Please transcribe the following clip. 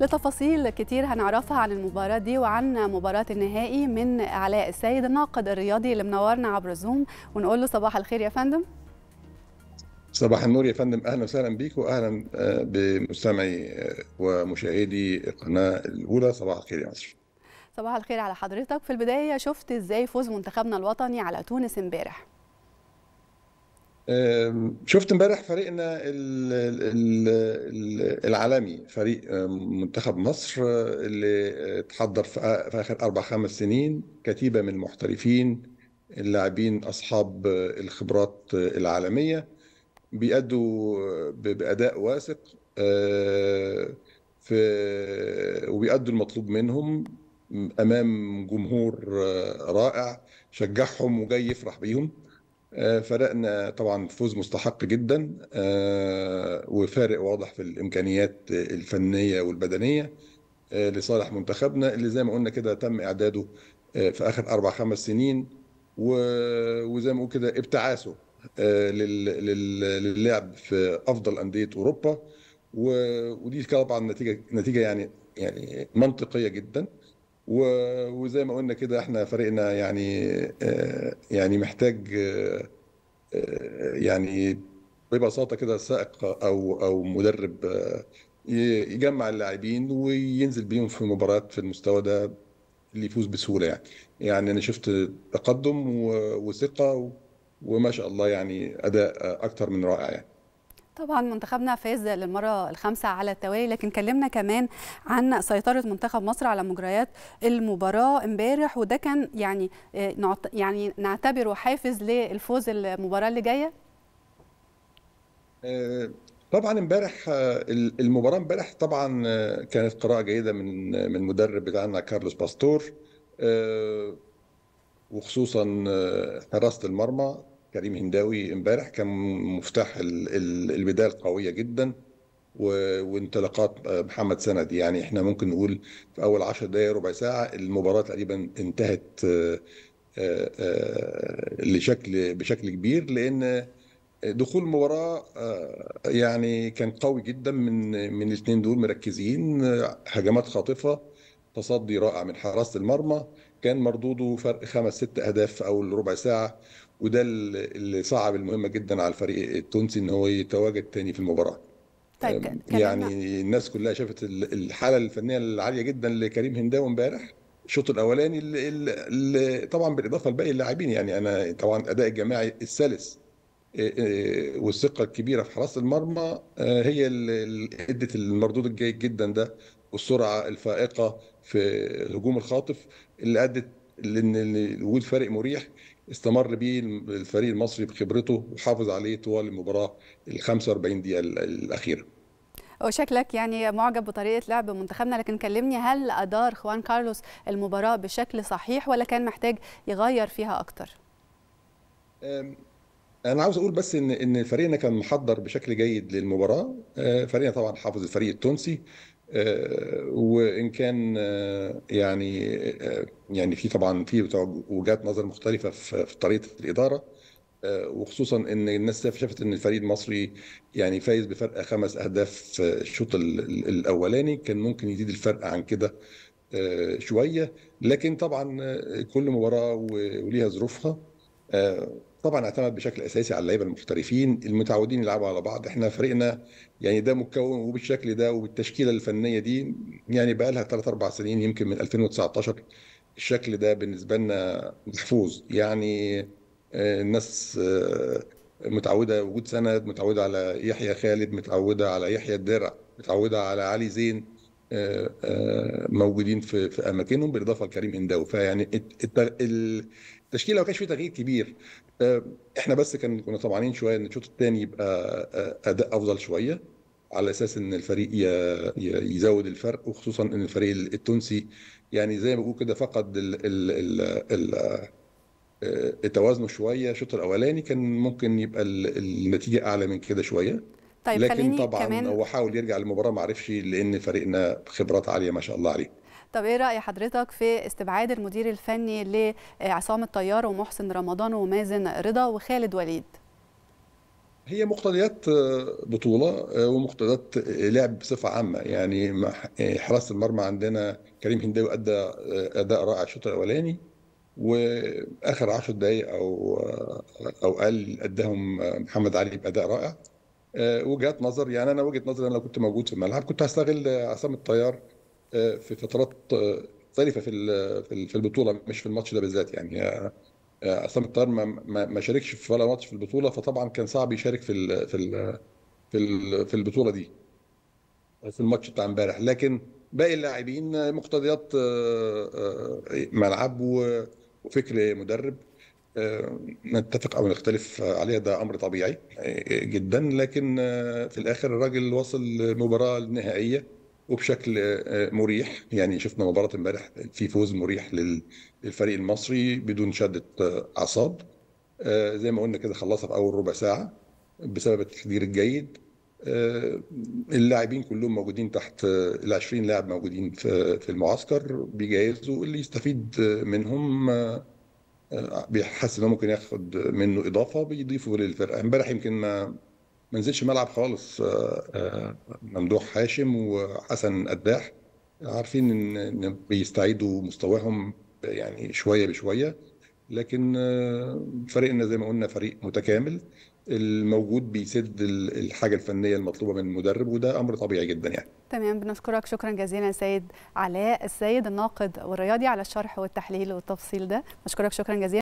لتفاصيل كتير هنعرفها عن المباراة دي وعن مباراة النهائي من علاء السيد الناقد الرياضي اللي منورنا عبر الزوم ونقول له صباح الخير يا فندم صباح النور يا فندم اهلا وسهلا بيك واهلا آه، بمستمعي آه، ومشاهدي القناه الاولى صباح الخير يا مصر صباح الخير على حضرتك في البدايه شفت ازاي فوز منتخبنا الوطني على تونس امبارح شفت امبارح فريقنا العالمي فريق منتخب مصر اللي اتحضر أه، في اخر اربع خمس سنين كتيبه من المحترفين اللاعبين اصحاب أه، الخبرات أه، العالميه بيأدوا باداء واثق في وبيأدوا المطلوب منهم امام جمهور رائع شجعهم وجاي يفرح بيهم آه، فرقنا طبعا فوز مستحق جدا آه، وفارق واضح في الامكانيات الفنيه والبدنيه آه، لصالح منتخبنا اللي زي ما قلنا كده تم اعداده في اخر اربع خمس سنين وزي ما قلنا كده ابتعاثه للعب في افضل انديه اوروبا ودي طبعا نتيجه نتيجه يعني يعني منطقيه جدا وزي ما قلنا كده احنا فريقنا يعني آه، يعني محتاج آه، آه، يعني ببساطه كده سائق او او مدرب يجمع اللاعبين وينزل بيهم في مباريات في المستوى ده اللي يفوز بسهوله يعني يعني انا شفت تقدم وثقه وما شاء الله يعني اداء اكثر من رائع يعني طبعا منتخبنا فاز للمره الخامسه على التوالي لكن كلمنا كمان عن سيطره منتخب مصر على مجريات المباراه امبارح وده كان يعني آه، يعني نعتبره حافز للفوز المباراه اللي جايه آه، طبعا امبارح آه، المباراه امبارح طبعا كانت قراءه جيده من من المدرب بتاعنا كارلوس باستور وخصوصا حراسه المرمى كريم هنداوي امبارح كان مفتاح البدايه القويه جدا وانطلاقات محمد سند يعني احنا ممكن نقول في اول 10 دقائق ربع ساعه المباراه تقريبا انتهت آه، آه، لشكل بشكل كبير لان دخول المباراه آه، يعني كان قوي جدا من من الاثنين دول مركزين هجمات خاطفه تصدي رائع من حراسه المرمى كان مردوده فرق خمس ست اهداف في اول ربع ساعه وده اللي صعب المهمه جدا على الفريق التونسي ان هو يتواجد تاني في المباراه طيب يعني كلمة. الناس كلها شافت الحاله الفنيه العاليه جدا لكريم هنداوي امبارح الشوط الاولاني اللي اللي طبعا بالاضافه لباقي اللاعبين يعني انا طبعا اداء الجماعي السلس آه، آه، والثقه الكبيره في حراسه المرمى آه، هي اللي ادت المردود الجيد جدا ده والسرعه الفائقه في هجوم الخاطف اللي ادت لان وجود فارق مريح استمر بيه الفريق المصري بخبرته وحافظ عليه طوال المباراه ال 45 دقيقه الاخيره. وشكلك يعني معجب بطريقه لعب منتخبنا لكن كلمني هل ادار خوان كارلوس المباراه بشكل صحيح ولا كان محتاج يغير فيها اكتر؟ انا عاوز اقول بس ان ان فريقنا كان محضر بشكل جيد للمباراه أه، فريقنا طبعا حافظ الفريق التونسي آه، وان كان آه، يعني آه، يعني في طبعا في وجهات نظر مختلفه في طريقه الاداره وخصوصا ان الناس شافت ان الفريق المصري يعني فايز بفرق خمس اهداف في الشوط الاولاني كان ممكن يزيد الفرق عن كده شويه لكن طبعا كل مباراه وليها ظروفها طبعا اعتمد بشكل اساسي على اللعيبه المحترفين المتعودين يلعبوا على بعض احنا فريقنا يعني ده مكون وبالشكل ده وبالتشكيله الفنيه دي يعني بقى لها ثلاث اربع سنين يمكن من 2019 الشكل ده بالنسبه لنا محفوظ يعني آه، الناس آه، متعوده وجود سند متعوده على يحيى خالد متعوده على يحيى الدرع متعوده على علي زين آه، موجودين في في اماكنهم بالاضافه لكريم هنداوي فيعني التشكيله لو كانش فيه تغيير كبير آه، احنا بس كان كنا طمعانين شويه ان الشوط الثاني يبقى آه، اداء افضل شويه على اساس ان الفريق يزود الفرق وخصوصا ان الفريق التونسي يعني زي ما بقول كده فقد ال ال ال ال آه، توازنه شويه الشوط الاولاني كان ممكن يبقى النتيجه اعلى من كده شويه طيب لكن طبعا كمان... هو حاول يرجع للمباراه ما عرفش لان فريقنا خبرات عاليه ما شاء الله عليه طب ايه راي حضرتك في استبعاد المدير الفني لعصام الطيار ومحسن رمضان ومازن رضا وخالد وليد هي مقتضيات آه، بطوله آه، ومقتضيات لعب بصفه عامه يعني آه، حراسه المرمى عندنا كريم هنداوي ادى اداء رائع الشوط الاولاني واخر 10 دقائق او او اقل اداهم محمد علي باداء رائع وجهات نظر يعني انا وجهه نظري انا لو كنت موجود في الملعب كنت هستغل عصام الطيار آه، في فترات مختلفه آه، في في البطوله مش في الماتش ده بالذات يعني عصام آه، الطيار ما, ما شاركش في ولا ماتش في البطوله فطبعا كان صعب يشارك في في في, في البطوله دي في الماتش بتاع امبارح لكن باقي اللاعبين مقتضيات ملعب وفكر مدرب نتفق او نختلف عليها ده امر طبيعي جدا لكن في الاخر الراجل وصل مباراه نهائيه وبشكل آه، مريح يعني شفنا مباراه امبارح في فوز مريح للفريق المصري بدون شده آه، اعصاب آه، زي ما قلنا كده خلصها في اول ربع ساعه بسبب التحضير الجيد اللاعبين كلهم موجودين تحت ال 20 لاعب موجودين في المعسكر بيجهزوا اللي يستفيد منهم بيحس ان هو ممكن ياخد منه اضافه بيضيفوا للفرقه امبارح يمكن ما ما نزلش ملعب خالص آه، آه، ممدوح هاشم وحسن قداح عارفين ان بيستعيدوا مستواهم يعني شويه بشويه لكن آه، فريقنا زي ما قلنا فريق متكامل الموجود بيسد الحاجه الفنيه المطلوبه من المدرب وده امر طبيعي جدا يعني. تمام بنشكرك شكرا جزيلا سيد علاء السيد الناقد والرياضي على الشرح والتحليل والتفصيل ده بشكرك شكرا جزيلا